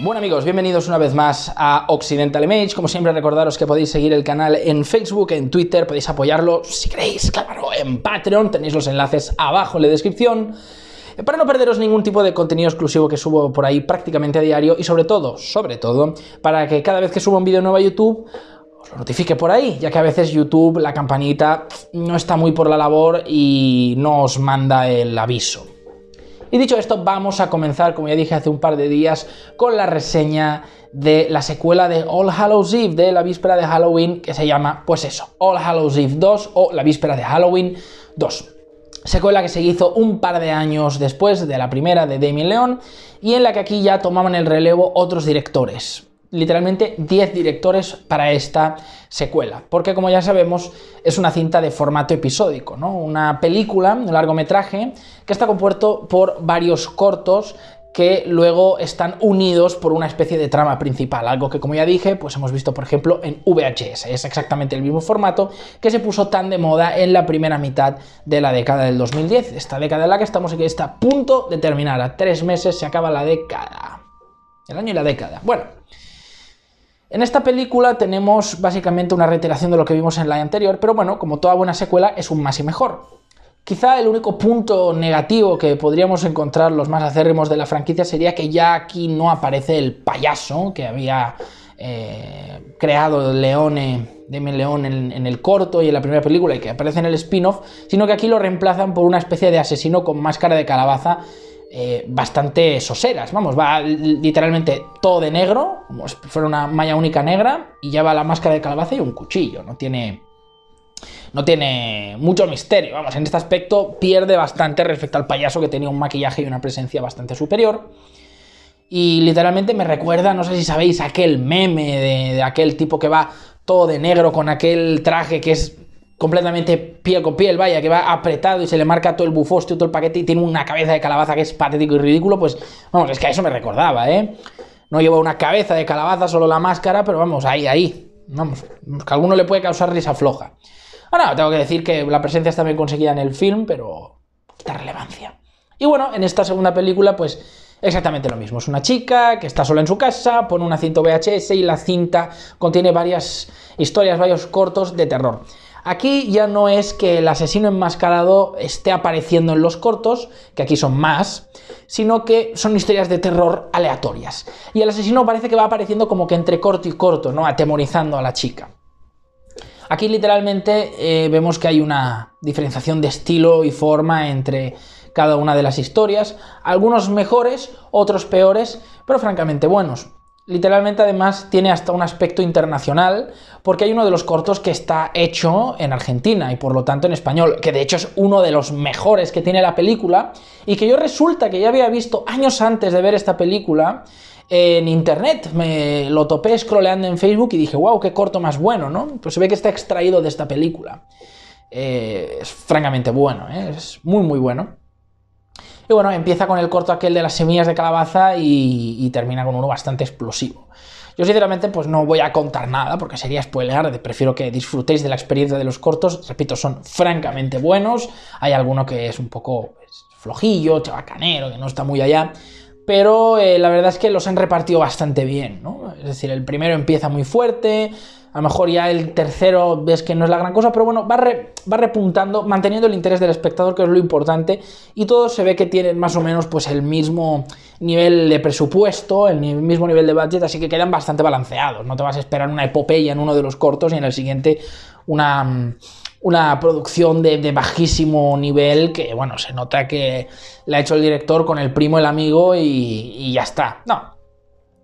Bueno amigos, bienvenidos una vez más a Occidental Image. Como siempre recordaros que podéis seguir el canal en Facebook, en Twitter, podéis apoyarlo si queréis, claro, en Patreon, tenéis los enlaces abajo en la descripción. Eh, para no perderos ningún tipo de contenido exclusivo que subo por ahí prácticamente a diario y sobre todo, sobre todo, para que cada vez que subo un vídeo nuevo a YouTube os lo notifique por ahí, ya que a veces YouTube, la campanita, no está muy por la labor y no os manda el aviso. Y dicho esto, vamos a comenzar, como ya dije hace un par de días, con la reseña de la secuela de All Hallows Eve, de la víspera de Halloween, que se llama, pues eso, All Hallows Eve 2 o la víspera de Halloween 2. Secuela que se hizo un par de años después de la primera de Damien León y en la que aquí ya tomaban el relevo otros directores literalmente 10 directores para esta secuela, porque como ya sabemos es una cinta de formato episódico, ¿no? una película, un largometraje, que está compuesto por varios cortos que luego están unidos por una especie de trama principal, algo que como ya dije, pues hemos visto por ejemplo en VHS, es exactamente el mismo formato que se puso tan de moda en la primera mitad de la década del 2010, esta década en la que estamos y que está a punto de terminar, a tres meses se acaba la década, el año y la década. Bueno, en esta película tenemos básicamente una reiteración de lo que vimos en la anterior, pero bueno, como toda buena secuela es un más y mejor. Quizá el único punto negativo que podríamos encontrar los más acérrimos de la franquicia sería que ya aquí no aparece el payaso que había eh, creado Leone, León en, el corto y en la primera película y que aparece en el spin-off, sino que aquí lo reemplazan por una especie de asesino con máscara de calabaza eh, bastante soseras. Vamos, va literalmente todo de negro, como si fuera una malla única negra, y lleva la máscara de calabaza y un cuchillo. No tiene. No tiene mucho misterio. Vamos, en este aspecto pierde bastante respecto al payaso que tenía un maquillaje y una presencia bastante superior. Y literalmente me recuerda, no sé si sabéis, aquel meme de aquel tipo que va todo de negro con aquel traje que es completamente piel con piel, vaya, que va apretado y se le marca todo el bufoste, todo el paquete y tiene una cabeza de calabaza que es patético y ridículo, pues vamos, es que a eso me recordaba, ¿eh? No lleva una cabeza de calabaza, solo la máscara, pero vamos, ahí, ahí. Vamos, que alguno le puede causar risa floja. Ahora, tengo que decir que la presencia está bien conseguida en el film, pero quita relevancia. Y bueno, en esta segunda película, pues exactamente lo mismo. Es una chica que está sola en su casa, pone una cinta VHS y la cinta contiene varias historias, varios cortos de terror. Aquí ya no es que el asesino enmascarado esté apareciendo en los cortos, que aquí son más, sino que son historias de terror aleatorias. Y el asesino parece que va apareciendo como que entre corto y corto, ¿no? Atemorizando a la chica. Aquí literalmente eh, vemos que hay una diferenciación de estilo y forma entre cada una de las historias, algunos mejores, otros peores, pero francamente buenos literalmente además tiene hasta un aspecto internacional, porque hay uno de los cortos que está hecho en Argentina y por lo tanto en español, que de hecho es uno de los mejores que tiene la película, y que yo resulta que ya había visto años antes de ver esta película en internet, me lo topé scrolleando en Facebook y dije, wow, qué corto más bueno, ¿no? Pues se ve que está extraído de esta película. Eh, es francamente bueno, ¿eh? es muy muy bueno. Y bueno, empieza con el corto aquel de las semillas de calabaza y, termina con uno bastante explosivo. Yo sinceramente pues no voy a contar nada porque sería spoiler, prefiero que disfrutéis de la experiencia de los cortos, repito, son francamente buenos, hay alguno que es un poco pues, flojillo, chabacanero, que no está muy allá, pero eh, la verdad es que los han repartido bastante bien, ¿no? Es decir, el primero empieza muy fuerte, a lo mejor ya el tercero ves que no es la gran cosa, pero bueno, va, va repuntando, manteniendo el interés del espectador, que es lo importante, y todos se ve que tienen más o menos pues el mismo nivel de presupuesto, el mismo nivel de budget, así que quedan bastante balanceados, no te vas a esperar una epopeya en uno de los cortos y en el siguiente una, una producción de, bajísimo nivel que, bueno, se nota que la ha hecho el director con el primo, el amigo y, y ya está. No,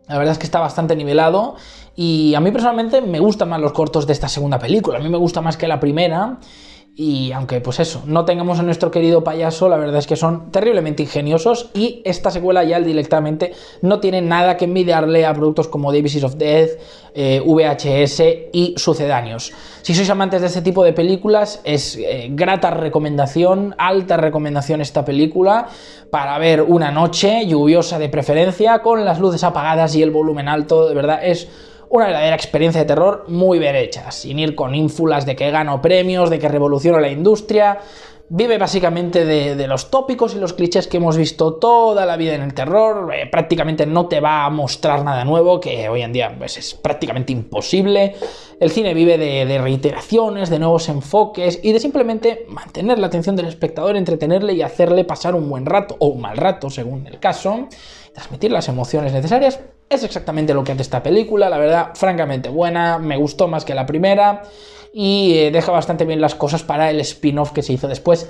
la verdad es que está bastante nivelado y a mí personalmente me gustan más los cortos de esta segunda película, a mí me gusta más que la primera y aunque pues eso, no tengamos a nuestro querido payaso, la verdad es que son terriblemente ingeniosos y esta secuela ya directamente no tiene nada que envidiarle a productos como Davis of Death, eh, VHS y sucedáneos. Si sois amantes de este tipo de películas, es eh, grata recomendación, alta recomendación esta película para ver una noche lluviosa de preferencia con las luces apagadas y el volumen alto, de verdad es una verdadera experiencia de terror muy bien hecha, sin ir con ínfulas de que gano premios, de que revoluciono la industria. Vive básicamente de, los tópicos y los clichés que hemos visto toda la vida en el terror. Eh, prácticamente no te va a mostrar nada nuevo, que hoy en día pues, es prácticamente imposible. El cine vive de reiteraciones, de nuevos enfoques y de simplemente mantener la atención del espectador, entretenerle y hacerle pasar un buen rato o un mal rato, según el caso. Transmitir las emociones necesarias es exactamente lo que hace esta película, la verdad, francamente buena, me gustó más que la primera y eh, deja bastante bien las cosas para el spin-off que se hizo después,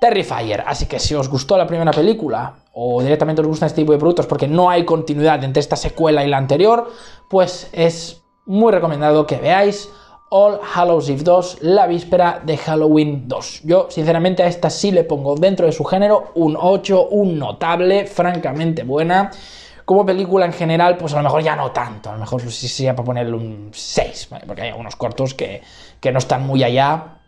Terrifier. Así que si os gustó la primera película o directamente os gustan este tipo de productos porque no hay continuidad entre esta secuela y la anterior, pues es muy recomendado que veáis All Hallows Eve 2, la víspera de Halloween 2. Yo, sinceramente, a esta sí le pongo dentro de su género un 8, un notable, francamente buena. Como película en general, pues a lo mejor ya no tanto, a lo mejor sí sería para ponerle un 6, porque hay algunos cortos que, no están muy allá,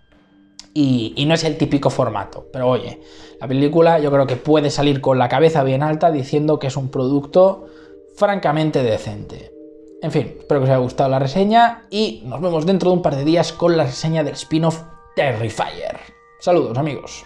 y, y, no es el típico formato. Pero oye, la película yo creo que puede salir con la cabeza bien alta diciendo que es un producto francamente decente. En fin, espero que os haya gustado la reseña y nos vemos dentro de un par de días con la reseña del spin-off Terrifier. Saludos amigos.